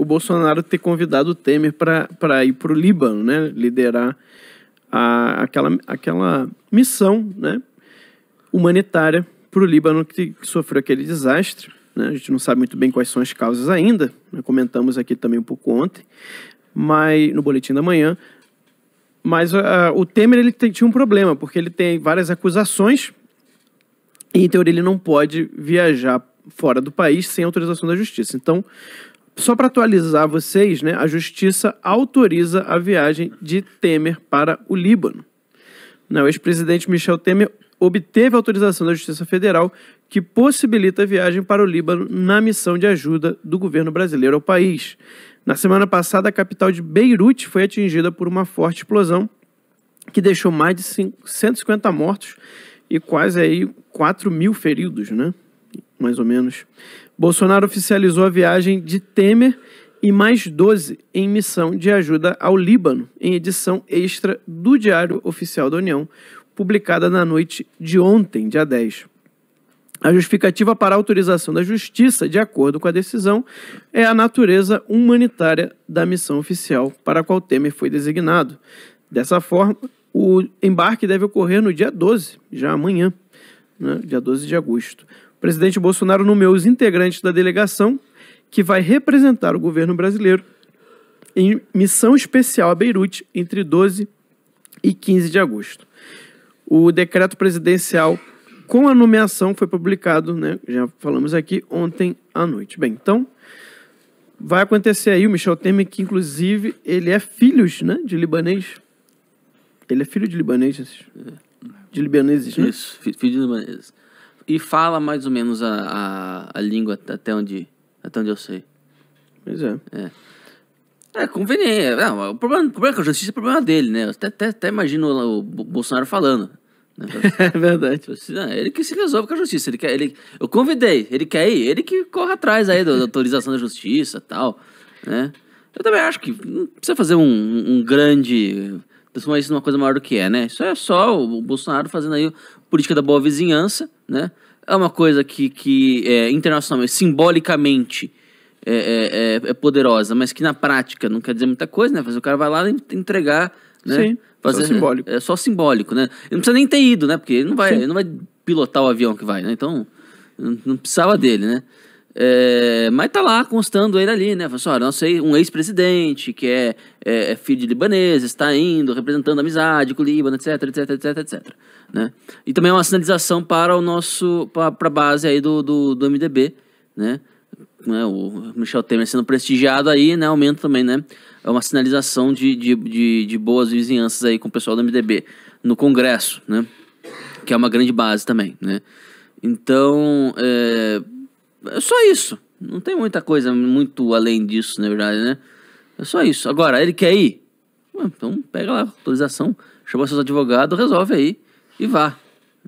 o Bolsonaro ter convidado o Temer para ir para o Líbano, né? Liderar a, aquela, aquela missão né? humanitária para o Líbano que, que, sofreu aquele desastre. Né? A gente não sabe muito bem quais são as causas ainda. Né? Comentamos aqui também um pouco ontem, mas no boletim da manhã. Mas uh, o Temer ele tem, tinha um problema, porque ele tem várias acusações e, em teoria, ele não pode viajar fora do país sem autorização da justiça. Então, só para atualizar vocês, né, a justiça autoriza a viagem de Temer para o Líbano. o ex-presidente Michel Temer obteve autorização da Justiça Federal que possibilita a viagem para o Líbano na missão de ajuda do governo brasileiro ao país. Na semana passada, a capital de Beirute foi atingida por uma forte explosão que deixou mais de 150 mortos e quase aí 4 mil feridos, né? mais ou menos, Bolsonaro oficializou a viagem de Temer e mais 12 em missão de ajuda ao Líbano, em edição extra do Diário Oficial da União, publicada na noite de ontem, dia 10. A justificativa para a autorização da Justiça, de acordo com a decisão, é a natureza humanitária da missão oficial para a qual Temer foi designado. Dessa forma, o embarque deve ocorrer no dia 12, já amanhã, né, dia 12 de agosto. O presidente Bolsonaro nomeou os integrantes da delegação que vai representar o governo brasileiro em missão especial a Beirute entre 12 e 15 de agosto. O decreto presidencial com a nomeação foi publicado, né, já falamos aqui, ontem à noite. Bem, então, vai acontecer aí o Michel Temer, que inclusive ele é filho né, de libanês. Ele é filho de libaneses. É. De libaneses, né? Isso, filho de libaneses. E fala mais ou menos a, a, a língua até onde, até onde eu sei. Pois é. É. É conveniente. É, não, o, problema, com é a justiça é problema dele, né? Eu até, até, até imagino o Bolsonaro falando. Né? é verdade. Não, ele que se resolve com a justiça. Ele quer, ele, eu convidei, ele quer ir, ele que corre atrás aí da, da autorização da justiça e tal. Né? Eu também acho que não precisa fazer um, um grande. Transformar isso numa coisa maior do que é, né? Isso é só o Bolsonaro fazendo aí política da boa vizinhança, né? é uma coisa que, que é, internacionalmente, simbolicamente, é, é, é, é, poderosa, mas que na prática não quer dizer muita coisa, né? Fazer o cara vai lá entregar, né? Sim, Fazer, só simbólico. É só simbólico, né? Ele não precisa nem ter ido, né? Porque ele não vai, ele não vai pilotar o avião que vai, né? Então, não precisava dele, né? É, mas tá lá constando ele ali, né? Falando, assim, olha, nosso, um ex-presidente que é, é, é, filho de libaneses, está indo, representando amizade com o Líbano, etc, etc, etc, etc. Né? E também é uma sinalização para o nosso, para a base aí do, do, do, MDB, né? né? O Michel Temer sendo prestigiado aí, né? Aumenta também, né? É uma sinalização de, de, de, de boas vizinhanças aí com o pessoal do MDB no Congresso, né? Que é uma grande base também, né? Então, é é só isso. Não tem muita coisa muito além disso, na verdade, né? É só isso. Agora, ele quer ir? Então pega lá a autorização, chama seus advogados, resolve aí e vá.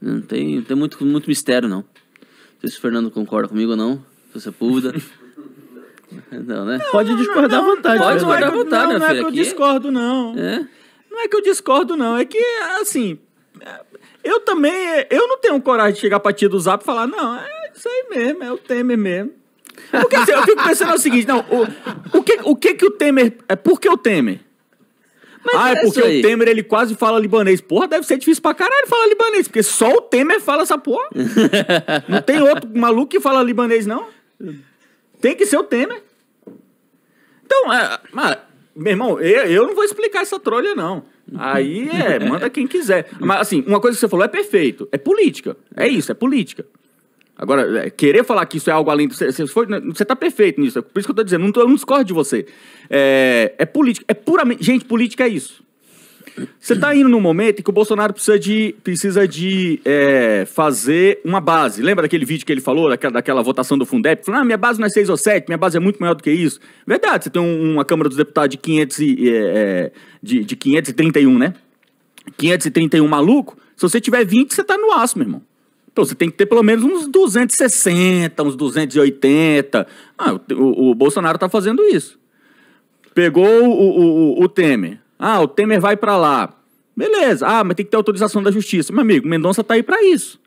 Não tem, não tem muito, muito mistério, não. Não sei se o Fernando concorda comigo ou não, se você é púvida. Não, né? Não, pode não, discordar à vontade. Pode discordar à vontade, Não, não é que eu aqui. É discordo, não. É? Não é que eu discordo, não. É que, assim, eu também, eu não tenho coragem de chegar pra tia do zap e falar, não, é isso aí mesmo, é o Temer mesmo. Porque assim, eu fico pensando o seguinte, não, o, o, que, o que que o Temer... É, por que o Temer? Mas ah, é, é porque o Temer, ele quase fala libanês. Porra, deve ser difícil pra caralho falar libanês, porque só o Temer fala essa porra. não tem outro maluco que fala libanês, não. Tem que ser o Temer. Então, é, mas, meu irmão, eu, eu não vou explicar essa trolha, não. Aí é, manda quem quiser. Mas assim, uma coisa que você falou é perfeito. É política. É isso, é política. Agora, é, querer falar que isso é algo além do. Você, está né, tá perfeito nisso. É por isso que eu tô dizendo, não, eu não discordo de você. É, é política. É puramente. Gente, política é isso. Você tá indo num momento em que o Bolsonaro precisa de, precisa de é, fazer uma base. Lembra daquele vídeo que ele falou, daquela, daquela votação do Fundeb? falou ah, minha base não é 6 ou 7, minha base é muito maior do que isso. Verdade, você tem um, uma Câmara dos Deputados de, 500 e, é, é, de, de 531, né? 531 maluco, se você tiver 20, você tá no aço, meu irmão. Então, você tem que ter pelo menos uns 260, uns 280. Ah, o, o Bolsonaro está fazendo isso. Pegou o, o, o, Temer. Ah, o Temer vai para lá. Beleza. Ah, mas tem que ter autorização da justiça. Meu amigo, Mendonça tá aí para isso.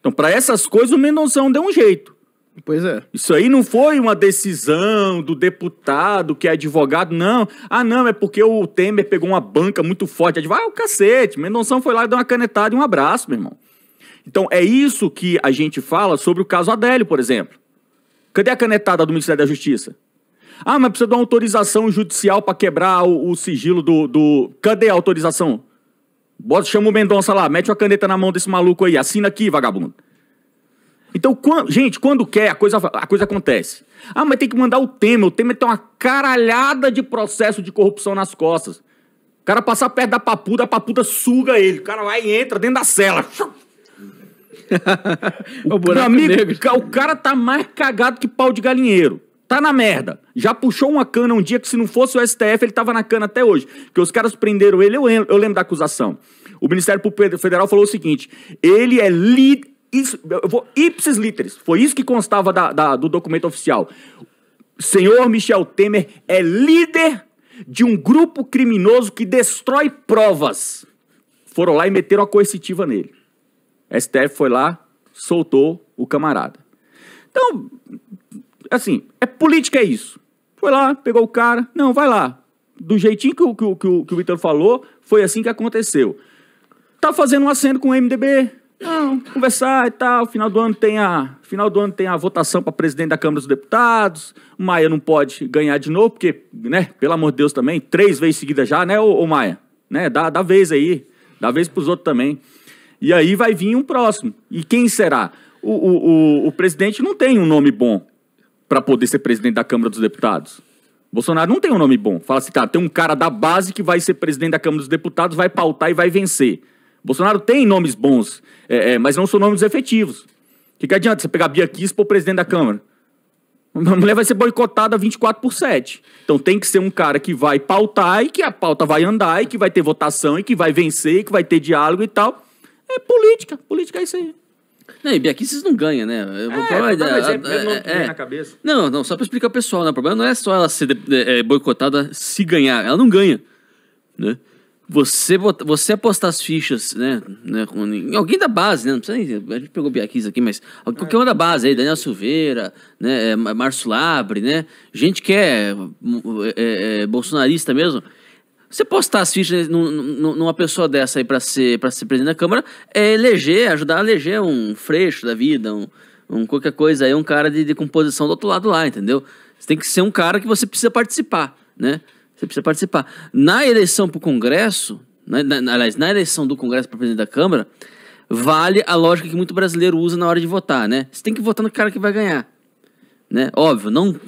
Então, para essas coisas, o Mendonção deu um jeito. Pois é. Isso aí não foi uma decisão do deputado que é advogado, não. Ah, não, é porque o Temer pegou uma banca muito forte. ah, o cacete. Mendonção foi lá e deu uma canetada e um abraço, meu irmão. Então é isso que a gente fala sobre o caso Adélio, por exemplo. Cadê a canetada do Ministério da Justiça? Ah, mas precisa de uma autorização judicial para quebrar o, o sigilo do, do, Cadê a autorização? Bota, chama o Mendonça lá, mete uma caneta na mão desse maluco aí, assina aqui, vagabundo. Então, quando, gente, quando quer, a coisa, a coisa acontece. Ah, mas tem que mandar o Temer. O Temer tem uma caralhada de processo de corrupção nas costas. O cara passa perto da papuda, a papuda suga ele. O cara vai e entra dentro da cela o, o meu amigo, negro. o cara tá mais cagado que pau de galinheiro. Tá na merda. Já puxou uma cana um dia que se não fosse o STF, ele tava na cana até hoje. Que os caras prenderam ele, eu lembro, eu lembro da acusação. O Ministério Público Federal falou o seguinte: ele é líder. Vou, ipsis literis, foi isso que constava da, da, do documento oficial. Senhor Michel Temer é líder de um grupo criminoso que destrói provas. Foram lá e meteram a coercitiva nele. STF foi lá, soltou o camarada. Então, assim, é política é isso. Foi lá, pegou o cara, não, vai lá. Do jeitinho que o, que, que, que o Vitor falou, foi assim que aconteceu. Tá fazendo um aceno com o MDB, não, conversar e tal. Final do ano tem a, final do ano tem a votação para presidente da Câmara dos Deputados. Maia não pode ganhar de novo, porque, né, pelo amor de Deus também, três vezes seguida já, né, ô, ô Maia? Né, dá, dá vez aí, dá vez para os outros também. E aí vai vir um próximo. E quem será? O, o, o, o presidente não tem um nome bom para poder ser presidente da Câmara dos Deputados. Bolsonaro não tem um nome bom. Fala assim, tá, tem um cara da base que vai ser presidente da Câmara dos Deputados, vai pautar e vai vencer. Bolsonaro tem nomes bons, é, é, mas não são nomes efetivos. O que, que adianta você pegar Bia Kiss para o presidente da Câmara? A mulher vai ser boicotada 24 por 7. Então tem que ser um cara que vai pautar e que a pauta vai andar e que vai ter votação e que vai vencer e que vai ter diálogo e tal. É política. Política é isso aí. Não, e aqui vocês não ganham, né? Eu vou é, falar, é, é, é, na cabeça. Não, não, só pra explicar o pessoal, né? O problema não é só ela ser boicotada se ganhar, ela não ganha, né? Você, bota, você apostar as fichas, né? né com, em alguém da base, né? Não precisa nem, a gente pegou Biaquis aqui, mas qualquer um da base aí, Daniel Silveira, né? Márcio Labre, né? Gente que é, bolsonarista mesmo, você postar as fichas numa pessoa dessa aí para ser, ser presidente da Câmara é eleger, ajudar a eleger um freixo da vida, um, um qualquer coisa aí, um cara de, de composição do outro lado lá, entendeu? Você tem que ser um cara que você precisa participar, né? Você precisa participar. Na eleição para o Congresso, né, na, na, aliás, na eleição do Congresso para presidente da Câmara, vale a lógica que muito brasileiro usa na hora de votar, né? Você tem que votar no cara que vai ganhar, né? Óbvio, não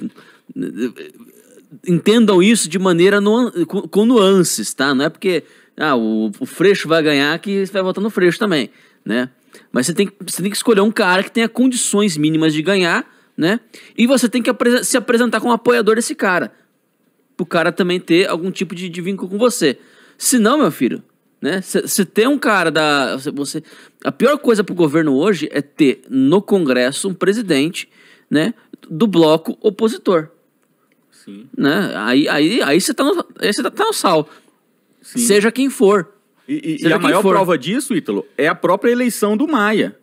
entendam isso de maneira com, nuances, tá? Não é porque ah, o, o Freixo vai ganhar que você vai votar no Freixo também, né? Mas você tem, você tem que escolher um cara que tenha condições mínimas de ganhar, né? E você tem que apre se apresentar como apoiador desse cara. Pro cara também ter algum tipo de, de vínculo com você. Se não, meu filho, né? Se tem um cara da. você, a pior coisa pro governo hoje é ter no Congresso um presidente, né? Do bloco opositor. Sim. Né? Aí, aí, aí você tá no, aí você tá, tá no sal. Sim. Seja quem for. E, e, e a maior for. prova disso, Ítalo, é a própria eleição do Maia.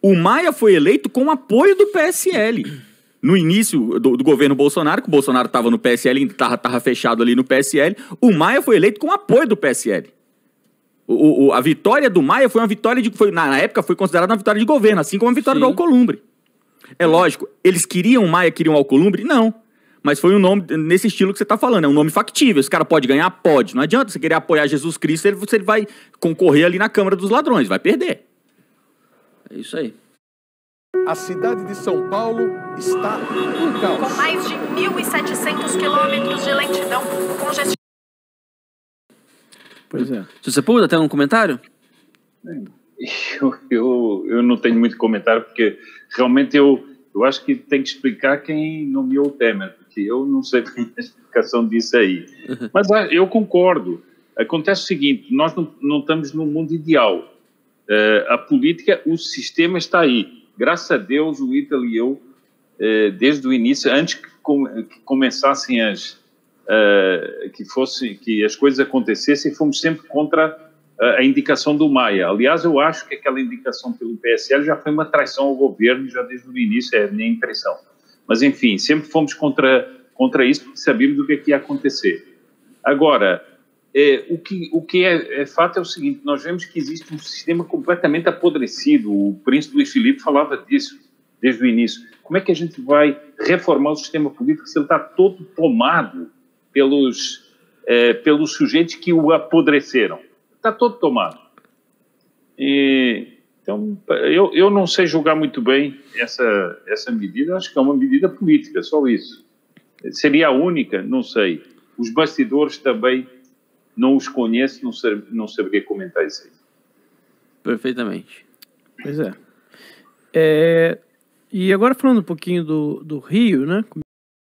O Maia foi eleito com apoio do PSL. No início do, do governo Bolsonaro, que o Bolsonaro estava no PSL, ainda estava, fechado ali no PSL, o Maia foi eleito com apoio do PSL. O, o, a vitória do Maia foi uma vitória de. Foi, na, época foi considerada uma vitória de governo, assim como a vitória Sim. do Alcolumbre. É lógico, eles queriam o Maia, queriam o Alcolumbre? Não. Mas foi um nome nesse estilo que você está falando, é um nome factível. Esse cara pode ganhar? Pode. Não adianta você querer apoiar Jesus Cristo ele, vai concorrer ali na Câmara dos Ladrões, vai perder. É isso aí. A cidade de São Paulo está em caos. Com mais de 1.700 quilômetros de lentidão congestionada. Pois é. Se você pula, tem um comentário? Eu, eu, eu não tenho muito comentário, porque realmente eu, eu acho que tem que explicar quem nomeou o Temer eu não sei a explicação disso aí. Uhum. Mas ah, eu concordo. Acontece o seguinte: nós não, não estamos num mundo ideal. Uh, a política, o sistema está aí. Graças a Deus, o Ítalo e eu, uh, desde o início, antes que, com, que começassem as. Uh, que, fosse, que as coisas acontecessem, fomos sempre contra a indicação do Maia. Aliás, eu acho que aquela indicação pelo PSL já foi uma traição ao governo, já desde o início, é a minha impressão. Mas, enfim, sempre fomos contra, contra isso porque sabíamos do que, é que ia acontecer. Agora, é, o que, o que é, é, fato é o seguinte: nós vemos que existe um sistema completamente apodrecido. O príncipe Luiz Filipe falava disso desde o início. Como é que a gente vai reformar o sistema político se ele está todo tomado pelos, é, pelos sujeitos que o apodreceram? Está todo tomado. E, então, eu, eu não sei julgar muito bem essa, essa medida, acho que é uma medida política, só isso. Seria a única? Não sei. Os bastidores também não os conheço, não, sei não saberia comentar isso aí. Perfeitamente. Pois é. é. E agora falando um pouquinho do, do Rio, né?